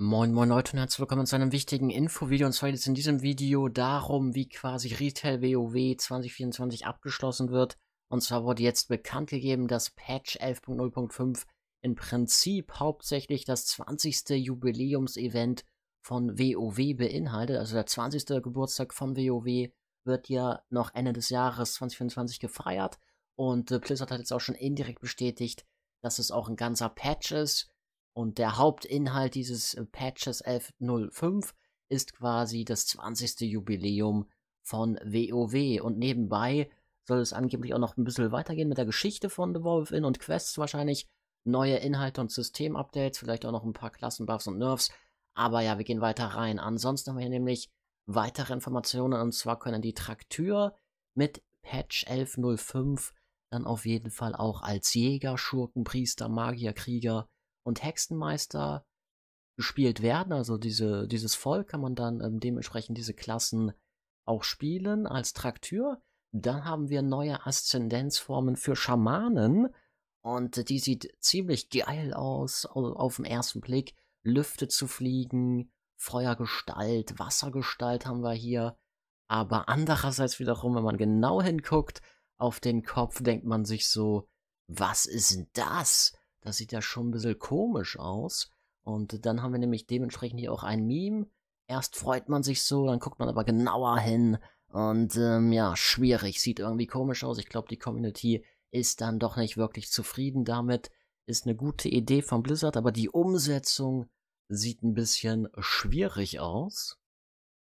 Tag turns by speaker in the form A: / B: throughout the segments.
A: Moin moin Leute und herzlich willkommen zu einem wichtigen Infovideo und zwar geht es in diesem Video darum, wie quasi Retail WoW 2024 abgeschlossen wird. Und zwar wurde jetzt bekannt gegeben, dass Patch 11.0.5 im Prinzip hauptsächlich das 20. Jubiläumsevent von WoW beinhaltet. Also der 20. Geburtstag von WoW wird ja noch Ende des Jahres 2024 gefeiert und äh, Blizzard hat jetzt auch schon indirekt bestätigt, dass es auch ein ganzer Patch ist und der Hauptinhalt dieses äh, Patches 11.05 ist quasi das 20. Jubiläum von WoW. Und nebenbei soll es angeblich auch noch ein bisschen weitergehen mit der Geschichte von The Wolf In und Quests wahrscheinlich. Neue Inhalte und System-Updates, vielleicht auch noch ein paar Klassenbuffs und Nerfs. Aber ja, wir gehen weiter rein. Ansonsten haben wir hier nämlich weitere Informationen und zwar können die Traktür mit Patch 11.05 dann auf jeden Fall auch als Jäger, Schurken, Priester, Magier, Krieger und Hexenmeister gespielt werden. Also diese, dieses Volk kann man dann ähm, dementsprechend diese Klassen auch spielen als Traktür. Dann haben wir neue Aszendenzformen für Schamanen und die sieht ziemlich geil aus auf den ersten Blick. Lüfte zu fliegen, Feuergestalt, Wassergestalt haben wir hier. Aber andererseits wiederum, wenn man genau hinguckt auf den Kopf, denkt man sich so, was ist denn das? das sieht ja schon ein bisschen komisch aus. Und dann haben wir nämlich dementsprechend hier auch ein Meme. Erst freut man sich so, dann guckt man aber genauer hin. Und ähm, ja, schwierig, sieht irgendwie komisch aus. Ich glaube, die Community ist dann doch nicht wirklich zufrieden damit. Ist eine gute Idee von Blizzard, aber die Umsetzung sieht ein bisschen schwierig aus.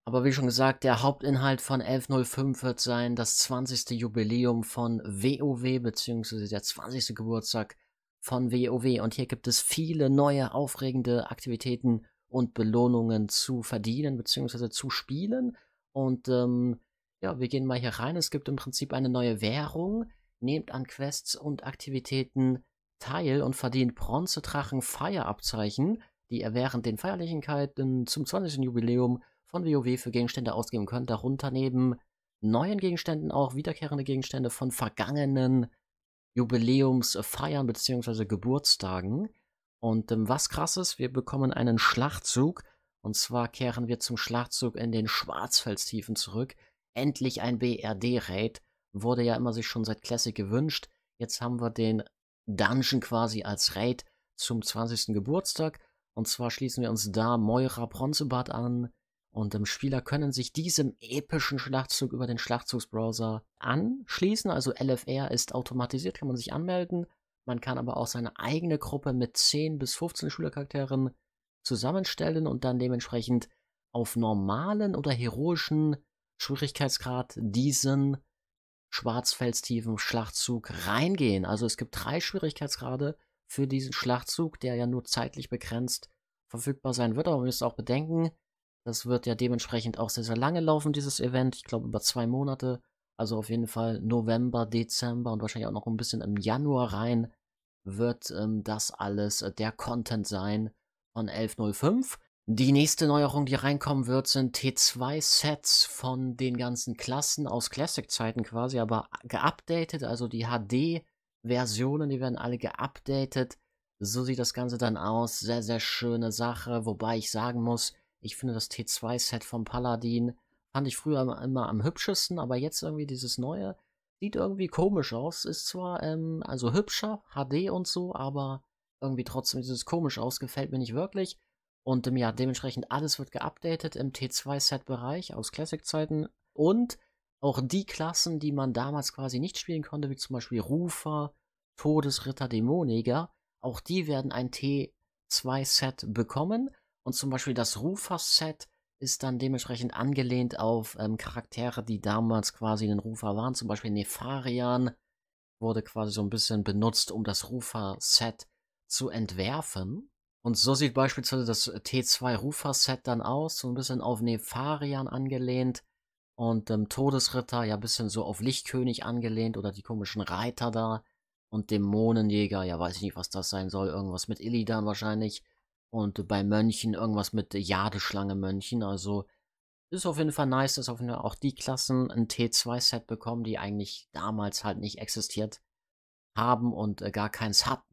A: Aber wie schon gesagt, der Hauptinhalt von 11.05 wird sein das 20. Jubiläum von WoW bzw. der 20. Geburtstag von WoW und hier gibt es viele neue aufregende Aktivitäten und Belohnungen zu verdienen bzw. zu spielen. Und ähm, ja, wir gehen mal hier rein. Es gibt im Prinzip eine neue Währung. Nehmt an Quests und Aktivitäten teil und verdient Bronzedrachen Feierabzeichen, die ihr während den Feierlichkeiten zum 20. Jubiläum von WoW für Gegenstände ausgeben könnt. Darunter neben neuen Gegenständen auch wiederkehrende Gegenstände von vergangenen Jubiläumsfeiern äh, bzw. Geburtstagen. Und ähm, was krass ist, wir bekommen einen Schlachtzug. Und zwar kehren wir zum Schlachtzug in den Schwarzfeldstiefen zurück. Endlich ein BRD-Raid. Wurde ja immer sich schon seit Classic gewünscht. Jetzt haben wir den Dungeon quasi als Raid zum 20. Geburtstag. Und zwar schließen wir uns da Moira Bronzebad an, und im ähm, Spieler können sich diesem epischen Schlachtzug über den Schlachtzugsbrowser anschließen. Also LFR ist automatisiert, kann man sich anmelden. Man kann aber auch seine eigene Gruppe mit 10 bis 15 Schülercharakteren zusammenstellen und dann dementsprechend auf normalen oder heroischen Schwierigkeitsgrad diesen schwarzfeldstiefen Schlachtzug reingehen. Also es gibt drei Schwierigkeitsgrade für diesen Schlachtzug, der ja nur zeitlich begrenzt verfügbar sein wird. Aber man müssen auch bedenken, das wird ja dementsprechend auch sehr, sehr lange laufen, dieses Event. Ich glaube über zwei Monate. Also auf jeden Fall November, Dezember und wahrscheinlich auch noch ein bisschen im Januar rein wird ähm, das alles äh, der Content sein von 11.05. Die nächste Neuerung, die reinkommen wird, sind T2-Sets von den ganzen Klassen aus Classic-Zeiten quasi, aber geupdatet, also die HD-Versionen, die werden alle geupdatet. So sieht das Ganze dann aus. Sehr, sehr schöne Sache, wobei ich sagen muss, ich finde das T2-Set vom Paladin fand ich früher immer am hübschesten, aber jetzt irgendwie dieses neue sieht irgendwie komisch aus. Ist zwar ähm, also hübscher, HD und so, aber irgendwie trotzdem dieses komisch aus, gefällt mir nicht wirklich. Und ähm, ja, dementsprechend alles wird geupdatet im T2-Set-Bereich aus Classic-Zeiten. Und auch die Klassen, die man damals quasi nicht spielen konnte, wie zum Beispiel Rufer, Todesritter, Dämoniker, auch die werden ein T2-Set bekommen. Und zum Beispiel das Rufer-Set ist dann dementsprechend angelehnt auf ähm, Charaktere, die damals quasi in den Rufer waren. Zum Beispiel Nefarian wurde quasi so ein bisschen benutzt, um das Rufer-Set zu entwerfen. Und so sieht beispielsweise das äh, T2-Rufer-Set dann aus, so ein bisschen auf Nefarian angelehnt und ähm, Todesritter ja ein bisschen so auf Lichtkönig angelehnt oder die komischen Reiter da und Dämonenjäger, ja weiß ich nicht, was das sein soll, irgendwas mit Illidan wahrscheinlich. Und bei Mönchen irgendwas mit Jadeschlange Mönchen. Also ist auf jeden Fall nice, dass auf jeden Fall auch die Klassen ein T2-Set bekommen, die eigentlich damals halt nicht existiert haben und äh, gar keins hatten.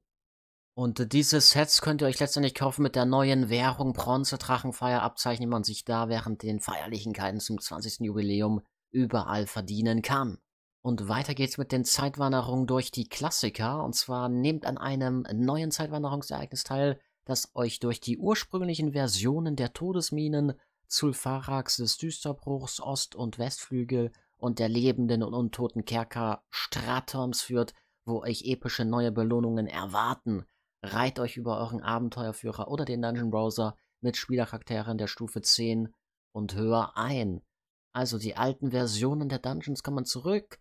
A: Und äh, diese Sets könnt ihr euch letztendlich kaufen mit der neuen Währung Bronze Drachenfeier Abzeichen, die man sich da während den Feierlichkeiten zum 20. Jubiläum überall verdienen kann. Und weiter geht's mit den Zeitwanderungen durch die Klassiker. Und zwar nehmt an einem neuen Zeitwanderungsereignis teil, das euch durch die ursprünglichen Versionen der Todesminen Zulfarax des Düsterbruchs, Ost- und Westflügel und der lebenden und untoten Kerker Stratoms führt, wo euch epische neue Belohnungen erwarten. Reiht euch über euren Abenteuerführer oder den Dungeon Browser mit Spielercharakteren der Stufe 10 und höher ein. Also die alten Versionen der Dungeons kann man zurück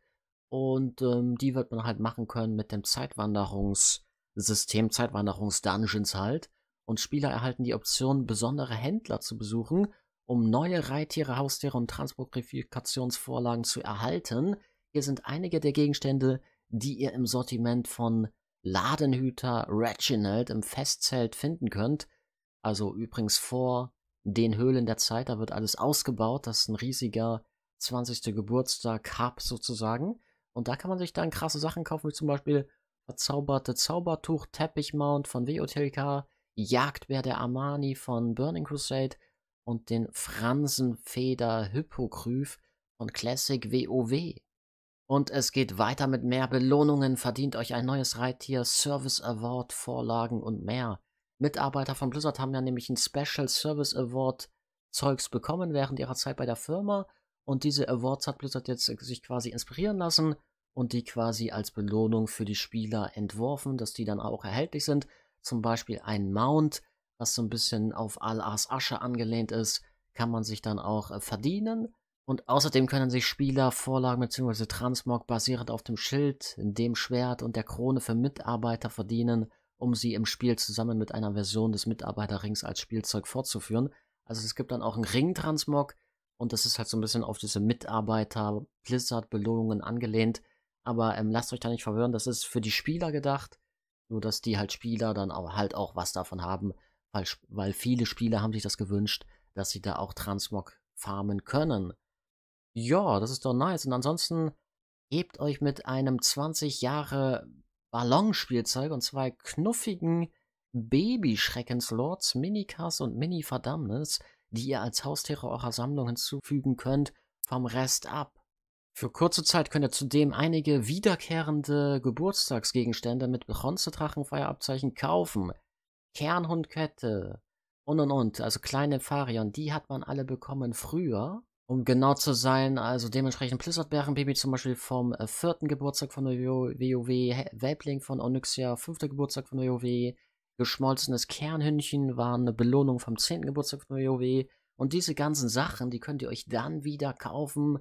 A: und ähm, die wird man halt machen können mit dem Zeitwanderungssystem, Zeitwanderungsdungeons halt und Spieler erhalten die Option, besondere Händler zu besuchen, um neue Reittiere, Haustiere und Transportifikationsvorlagen zu erhalten. Hier sind einige der Gegenstände, die ihr im Sortiment von Ladenhüter Reginald im Festzelt finden könnt. Also übrigens vor den Höhlen der Zeit, da wird alles ausgebaut. Das ist ein riesiger 20. Geburtstag-Hub sozusagen. Und da kann man sich dann krasse Sachen kaufen, wie zum Beispiel verzauberte Zaubertuch, Teppichmount von WOTLK, Jagdbär der Armani von Burning Crusade und den Fransenfeder Hippogryph von Classic WoW. Und es geht weiter mit mehr Belohnungen, verdient euch ein neues Reittier, Service Award, Vorlagen und mehr. Mitarbeiter von Blizzard haben ja nämlich einen Special Service Award Zeugs bekommen während ihrer Zeit bei der Firma und diese Awards hat Blizzard jetzt sich quasi inspirieren lassen und die quasi als Belohnung für die Spieler entworfen, dass die dann auch erhältlich sind zum Beispiel ein Mount, was so ein bisschen auf Al-As Asche angelehnt ist, kann man sich dann auch äh, verdienen. Und außerdem können sich Spieler Vorlagen bzw. Transmog basierend auf dem Schild, dem Schwert und der Krone für Mitarbeiter verdienen, um sie im Spiel zusammen mit einer Version des Mitarbeiterrings als Spielzeug fortzuführen. Also es gibt dann auch einen Ring-Transmog und das ist halt so ein bisschen auf diese Mitarbeiter-Blizzard-Belohnungen angelehnt. Aber ähm, lasst euch da nicht verwirren, das ist für die Spieler gedacht nur, dass die halt Spieler dann auch, halt auch was davon haben, weil, weil viele Spieler haben sich das gewünscht, dass sie da auch Transmog farmen können. Ja, das ist doch nice. Und ansonsten hebt euch mit einem 20 Jahre Ballonspielzeug und zwei knuffigen Babyschreckenslords, Minikas und Mini-Verdammnis, die ihr als Haustiere eurer Sammlung hinzufügen könnt, vom Rest ab. Für kurze Zeit könnt ihr zudem einige wiederkehrende Geburtstagsgegenstände mit Bronzedrachenfeuerabzeichen kaufen. Kernhundkette und und und, also kleine Farion, die hat man alle bekommen früher. Um genau zu sein, also dementsprechend blizzard zum Beispiel vom äh, vierten Geburtstag von der WoW, Welpling von Onyxia, fünfter Geburtstag von der WoW, geschmolzenes Kernhündchen war eine Belohnung vom zehnten Geburtstag von der WoW. Und diese ganzen Sachen, die könnt ihr euch dann wieder kaufen,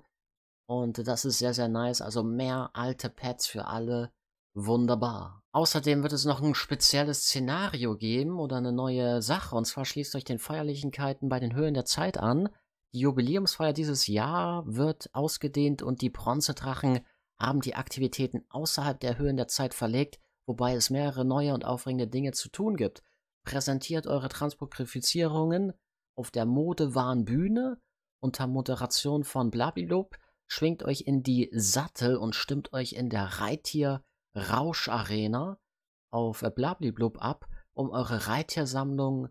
A: und das ist sehr, sehr nice. Also mehr alte Pads für alle. Wunderbar. Außerdem wird es noch ein spezielles Szenario geben oder eine neue Sache. Und zwar schließt euch den Feierlichkeiten bei den Höhlen der Zeit an. Die Jubiläumsfeier dieses Jahr wird ausgedehnt und die Bronzedrachen haben die Aktivitäten außerhalb der Höhlen der Zeit verlegt, wobei es mehrere neue und aufregende Dinge zu tun gibt. Präsentiert eure Transpokrifizierungen auf der Modewahn unter Moderation von Blabilub schwingt euch in die Sattel und stimmt euch in der Reittier-Rausch-Arena auf Blabliblub ab, um eure Reittiersammlung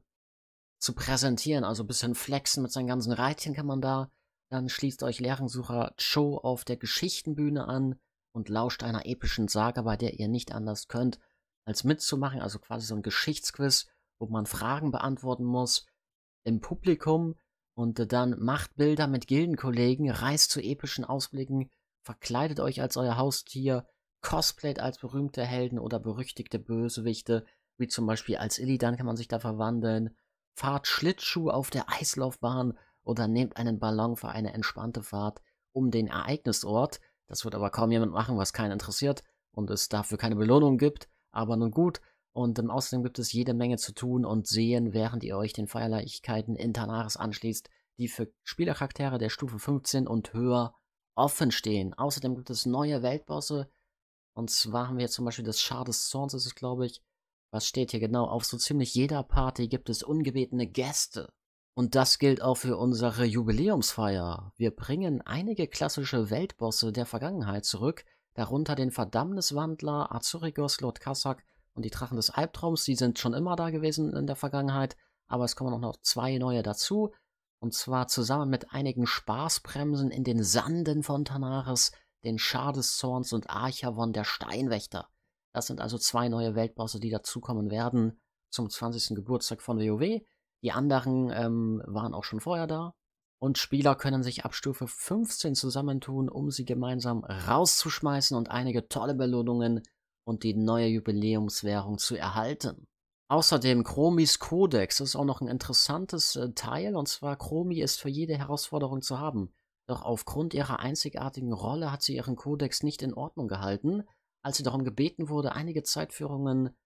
A: zu präsentieren. Also ein bisschen flexen mit seinen ganzen Reitchen kann man da. Dann schließt euch Lehrensucher Cho auf der Geschichtenbühne an und lauscht einer epischen Sage, bei der ihr nicht anders könnt, als mitzumachen. Also quasi so ein Geschichtsquiz, wo man Fragen beantworten muss. Im Publikum und äh, dann macht Bilder mit Gildenkollegen, reist zu epischen Ausblicken, verkleidet euch als euer Haustier, cosplayt als berühmte Helden oder berüchtigte Bösewichte, wie zum Beispiel als Illidan kann man sich da verwandeln, fahrt Schlittschuh auf der Eislaufbahn oder nehmt einen Ballon für eine entspannte Fahrt um den Ereignisort. Das wird aber kaum jemand machen, was keinen interessiert und es dafür keine Belohnung gibt. Aber nun gut, und ähm, außerdem gibt es jede Menge zu tun und sehen, während ihr euch den Feierlichkeiten in Tanaris anschließt, die für Spielercharaktere der Stufe 15 und höher offen stehen. Außerdem gibt es neue Weltbosse. Und zwar haben wir zum Beispiel das Schar des Zorns, ist es, glaube ich. Was steht hier genau? Auf so ziemlich jeder Party gibt es ungebetene Gäste. Und das gilt auch für unsere Jubiläumsfeier. Wir bringen einige klassische Weltbosse der Vergangenheit zurück, darunter den Verdammniswandler, Azurigos, Lord Kassak, und die Drachen des Albtraums, die sind schon immer da gewesen in der Vergangenheit, aber es kommen auch noch zwei neue dazu. Und zwar zusammen mit einigen Spaßbremsen in den Sanden von Tanaris, den Schar des Zorns und Archavon der Steinwächter. Das sind also zwei neue Weltbosse, die dazukommen werden zum 20. Geburtstag von WoW. Die anderen ähm, waren auch schon vorher da. Und Spieler können sich ab Stufe 15 zusammentun, um sie gemeinsam rauszuschmeißen und einige tolle Belohnungen und die neue Jubiläumswährung zu erhalten. Außerdem Chromis Kodex ist auch noch ein interessantes äh, Teil, und zwar Chromi ist für jede Herausforderung zu haben. Doch aufgrund ihrer einzigartigen Rolle hat sie ihren Kodex nicht in Ordnung gehalten, als sie darum gebeten wurde, einige Zeitführungen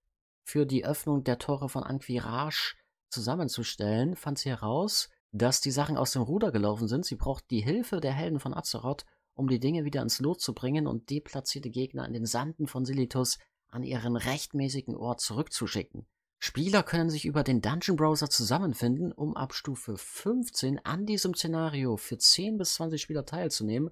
A: für die Öffnung der Tore von Anquirage zusammenzustellen, fand sie heraus, dass die Sachen aus dem Ruder gelaufen sind. Sie braucht die Hilfe der Helden von Azeroth, um die Dinge wieder ins Lot zu bringen und deplatzierte Gegner in den Sanden von Silitus an ihren rechtmäßigen Ort zurückzuschicken. Spieler können sich über den Dungeon Browser zusammenfinden, um ab Stufe 15 an diesem Szenario für 10 bis 20 Spieler teilzunehmen.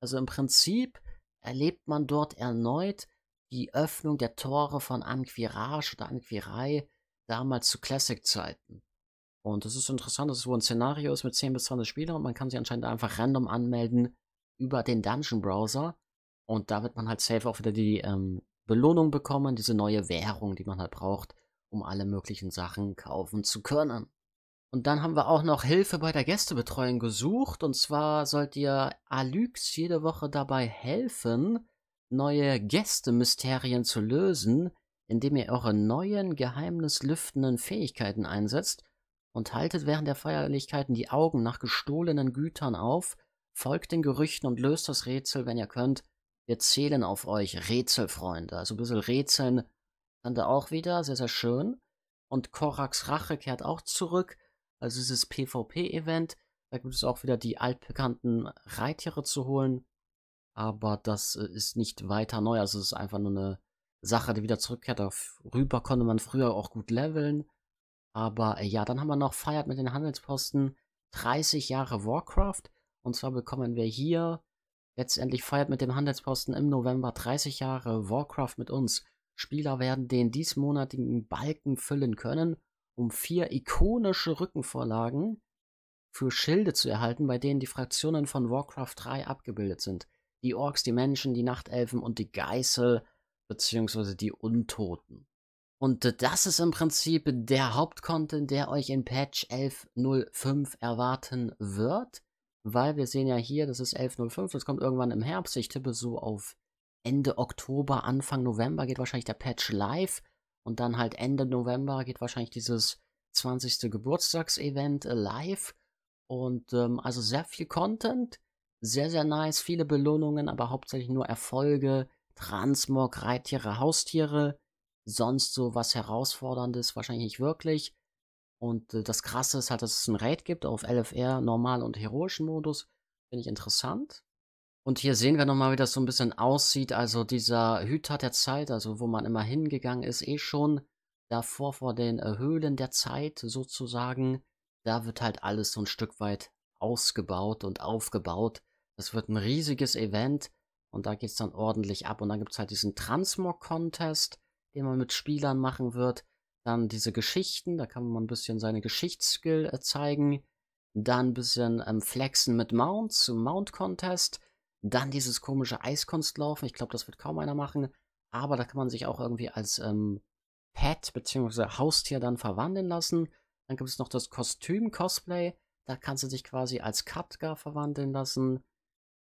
A: Also im Prinzip erlebt man dort erneut die Öffnung der Tore von Anquirage oder Anquirei damals zu Classic-Zeiten. Und es ist interessant, dass es wohl ein Szenario ist mit 10 bis 20 Spielern und man kann sich anscheinend einfach random anmelden, über den Dungeon Browser und da wird man halt safe auch wieder die ähm, Belohnung bekommen, diese neue Währung, die man halt braucht, um alle möglichen Sachen kaufen zu können. Und dann haben wir auch noch Hilfe bei der Gästebetreuung gesucht. Und zwar sollt ihr Alyx jede Woche dabei helfen, neue Gästemysterien zu lösen, indem ihr eure neuen geheimnislüftenden Fähigkeiten einsetzt und haltet während der Feierlichkeiten die Augen nach gestohlenen Gütern auf Folgt den Gerüchten und löst das Rätsel, wenn ihr könnt. Wir zählen auf euch, Rätselfreunde. Also ein bisschen Rätseln dann da auch wieder, sehr, sehr schön. Und Koraks Rache kehrt auch zurück. Also dieses PvP-Event. Da gibt es auch wieder die altbekannten Reittiere zu holen. Aber das äh, ist nicht weiter neu. Also es ist einfach nur eine Sache, die wieder zurückkehrt. rüber konnte man früher auch gut leveln. Aber äh, ja, dann haben wir noch Feiert mit den Handelsposten. 30 Jahre Warcraft. Und zwar bekommen wir hier letztendlich feiert mit dem Handelsposten im November 30 Jahre Warcraft mit uns. Spieler werden den diesmonatigen Balken füllen können, um vier ikonische Rückenvorlagen für Schilde zu erhalten, bei denen die Fraktionen von Warcraft 3 abgebildet sind. Die Orks, die Menschen, die Nachtelfen und die Geißel bzw. die Untoten. Und das ist im Prinzip der Hauptcontent, der euch in Patch 11.05 erwarten wird. Weil wir sehen ja hier, das ist 11.05, das kommt irgendwann im Herbst. Ich tippe so auf Ende Oktober, Anfang November geht wahrscheinlich der Patch live. Und dann halt Ende November geht wahrscheinlich dieses 20. Geburtstagsevent äh, live. Und ähm, also sehr viel Content, sehr, sehr nice, viele Belohnungen, aber hauptsächlich nur Erfolge, Transmog, Reittiere, Haustiere. Sonst so was Herausforderndes wahrscheinlich nicht wirklich. Und äh, das Krasse ist halt, dass es ein Raid gibt auf LFR, Normal- und Heroischen Modus. Finde ich interessant. Und hier sehen wir nochmal, wie das so ein bisschen aussieht. Also dieser Hüter der Zeit, also wo man immer hingegangen ist, eh schon davor vor den äh, Höhlen der Zeit sozusagen. Da wird halt alles so ein Stück weit ausgebaut und aufgebaut. Das wird ein riesiges Event und da geht es dann ordentlich ab. Und dann gibt es halt diesen Transmog-Contest, den man mit Spielern machen wird. Dann diese Geschichten, da kann man ein bisschen seine Geschichtsskill äh, zeigen. Dann ein bisschen ähm, flexen mit Mounts, Mount Contest. Dann dieses komische Eiskunstlaufen. Ich glaube, das wird kaum einer machen. Aber da kann man sich auch irgendwie als ähm, Pet bzw. Haustier dann verwandeln lassen. Dann gibt es noch das Kostüm-Cosplay. Da kannst du dich quasi als Katka verwandeln lassen.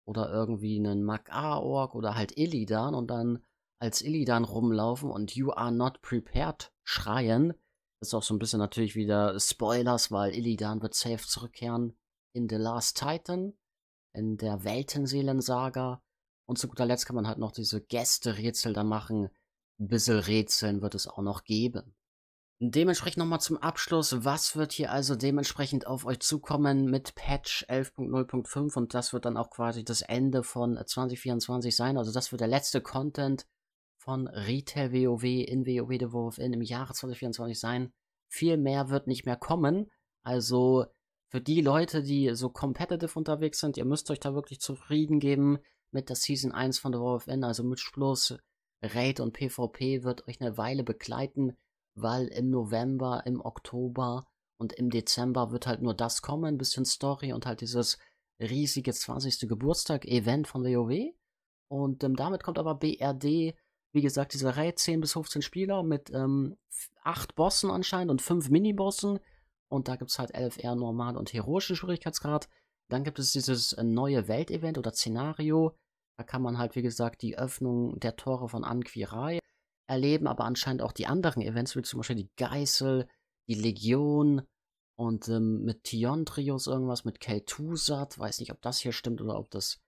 A: Oder irgendwie einen Mag-A-Org oder halt Illidan. Und dann als Illidan rumlaufen und You are not prepared schreien. Das ist auch so ein bisschen natürlich wieder Spoilers, weil Illidan wird safe zurückkehren in The Last Titan, in der Weltenseelensaga. Und zu guter Letzt kann man halt noch diese Gäste-Rätsel da machen. Ein bisschen Rätseln wird es auch noch geben. Dementsprechend nochmal zum Abschluss, was wird hier also dementsprechend auf euch zukommen mit Patch 11.0.5 und das wird dann auch quasi das Ende von 2024 äh, sein, also das wird der letzte Content von Retail WoW in WoW The Wolf in im Jahre 2024 sein. Viel mehr wird nicht mehr kommen. Also für die Leute, die so competitive unterwegs sind, ihr müsst euch da wirklich zufrieden geben mit der Season 1 von The Wolf in, also mit Schluss. Raid und PvP wird euch eine Weile begleiten, weil im November, im Oktober und im Dezember wird halt nur das kommen, ein bisschen Story und halt dieses riesige 20. Geburtstag-Event von WoW. Und ähm, damit kommt aber BRD wie gesagt, diese Reihe 10 bis 15 Spieler mit ähm, 8 Bossen anscheinend und 5 Minibossen. Und da gibt es halt LFR, Normal und heroischen Schwierigkeitsgrad. Dann gibt es dieses äh, neue Weltevent oder Szenario. Da kann man halt, wie gesagt, die Öffnung der Tore von Anquirai erleben, aber anscheinend auch die anderen Events, wie zum Beispiel die Geißel, die Legion und ähm, mit Tiontrios irgendwas, mit Keltusat. Weiß nicht, ob das hier stimmt oder ob das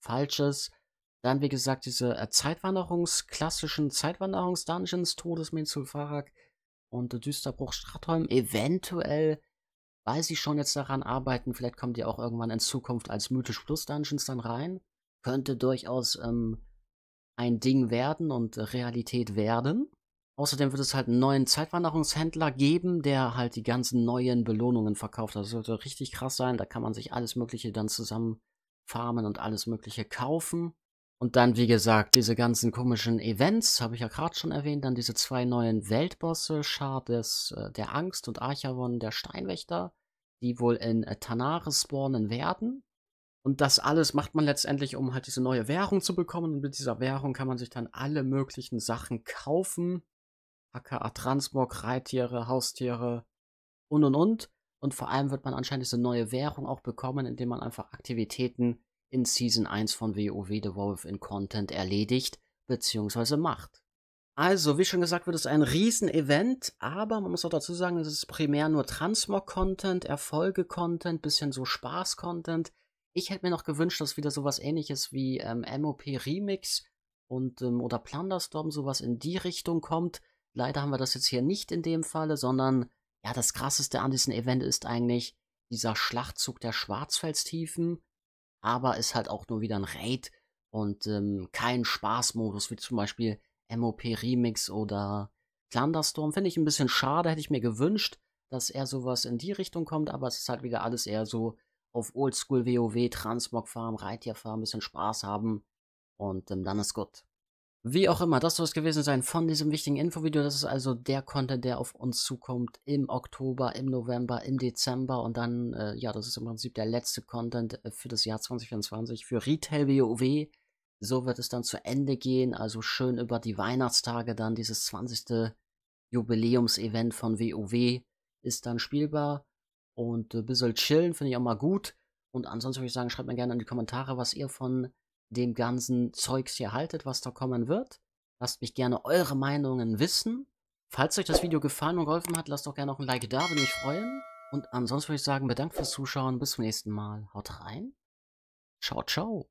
A: falsch ist. Dann, wie gesagt, diese äh, Zeitwanderungs, klassischen Zeitwanderungs-Dungeons, Todesmin Zulfarak und Düsterbruch Stratholm. Eventuell, weil sie schon jetzt daran arbeiten, vielleicht kommen die auch irgendwann in Zukunft als Mythisch Plus Dungeons dann rein. Könnte durchaus ähm, ein Ding werden und Realität werden. Außerdem wird es halt einen neuen Zeitwanderungshändler geben, der halt die ganzen neuen Belohnungen verkauft. Das sollte richtig krass sein. Da kann man sich alles Mögliche dann zusammen farmen und alles Mögliche kaufen. Und dann, wie gesagt, diese ganzen komischen Events, habe ich ja gerade schon erwähnt, dann diese zwei neuen Weltbosse, Schar des, äh, der Angst und Archavon der Steinwächter, die wohl in äh, Tanare spawnen werden. Und das alles macht man letztendlich, um halt diese neue Währung zu bekommen. Und mit dieser Währung kann man sich dann alle möglichen Sachen kaufen. aka Transmog, Reittiere, Haustiere und und und. Und vor allem wird man anscheinend diese neue Währung auch bekommen, indem man einfach Aktivitäten in Season 1 von WoW The Wolf in Content erledigt bzw. macht. Also, wie schon gesagt, wird es ein Riesen-Event, aber man muss auch dazu sagen, es ist primär nur Transmog-Content, Erfolge-Content, bisschen so Spaß-Content. Ich hätte mir noch gewünscht, dass wieder sowas ähnliches wie ähm, MOP Remix und ähm, oder Plunderstorm sowas in die Richtung kommt. Leider haben wir das jetzt hier nicht in dem Falle, sondern ja, das krasseste an diesem Event ist eigentlich dieser Schlachtzug der Schwarzfeldstiefen aber ist halt auch nur wieder ein Raid und ähm, kein Spaßmodus, wie zum Beispiel MOP Remix oder Thunderstorm. Finde ich ein bisschen schade, hätte ich mir gewünscht, dass eher sowas in die Richtung kommt, aber es ist halt wieder alles eher so auf Oldschool WoW, Transmog Farm, Reittier Farm, ein bisschen Spaß haben und ähm, dann ist gut. Wie auch immer, das soll es gewesen sein von diesem wichtigen Infovideo. Das ist also der Content, der auf uns zukommt im Oktober, im November, im Dezember und dann, äh, ja, das ist im Prinzip der letzte Content äh, für das Jahr 2024 für Retail WoW. So wird es dann zu Ende gehen, also schön über die Weihnachtstage dann dieses 20. Jubiläumsevent von WoW ist dann spielbar und äh, ein bisschen chillen finde ich auch mal gut. Und ansonsten würde ich sagen, schreibt mir gerne in die Kommentare, was ihr von dem ganzen Zeugs hier haltet, was da kommen wird. Lasst mich gerne eure Meinungen wissen. Falls euch das Video gefallen und geholfen hat, lasst doch gerne noch ein Like da, würde mich freuen. Und ansonsten würde ich sagen, bedankt fürs Zuschauen, bis zum nächsten Mal. Haut rein. Ciao, ciao.